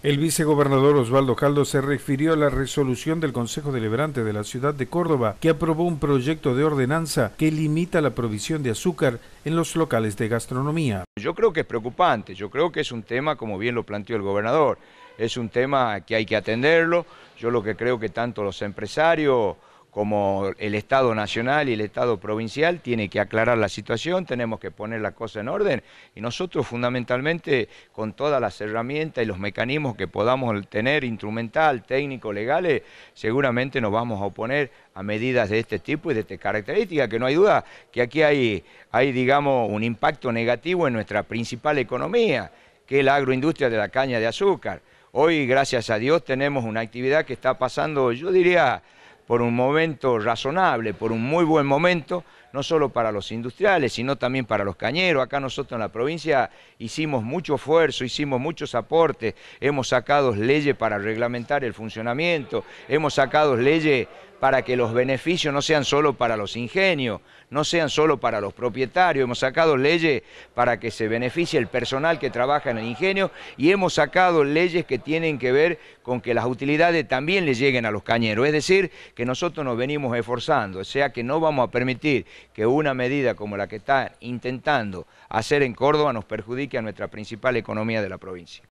El vicegobernador Osvaldo Caldo se refirió a la resolución del Consejo Deliberante de la ciudad de Córdoba que aprobó un proyecto de ordenanza que limita la provisión de azúcar en los locales de gastronomía. Yo creo que es preocupante, yo creo que es un tema, como bien lo planteó el gobernador, es un tema que hay que atenderlo. Yo lo que creo que tanto los empresarios como el Estado Nacional y el Estado Provincial tiene que aclarar la situación, tenemos que poner la cosa en orden y nosotros fundamentalmente con todas las herramientas y los mecanismos que podamos tener, instrumental, técnico, legales, seguramente nos vamos a oponer a medidas de este tipo y de esta característica, que no hay duda que aquí hay, hay digamos, un impacto negativo en nuestra principal economía, que es la agroindustria de la caña de azúcar. Hoy, gracias a Dios, tenemos una actividad que está pasando, yo diría, por un momento razonable, por un muy buen momento, no solo para los industriales, sino también para los cañeros. Acá nosotros en la provincia hicimos mucho esfuerzo, hicimos muchos aportes, hemos sacado leyes para reglamentar el funcionamiento, hemos sacado leyes para que los beneficios no sean solo para los ingenios, no sean solo para los propietarios. Hemos sacado leyes para que se beneficie el personal que trabaja en el ingenio y hemos sacado leyes que tienen que ver con que las utilidades también le lleguen a los cañeros. Es decir, que nosotros nos venimos esforzando, o sea que no vamos a permitir que una medida como la que está intentando hacer en Córdoba nos perjudique a nuestra principal economía de la provincia.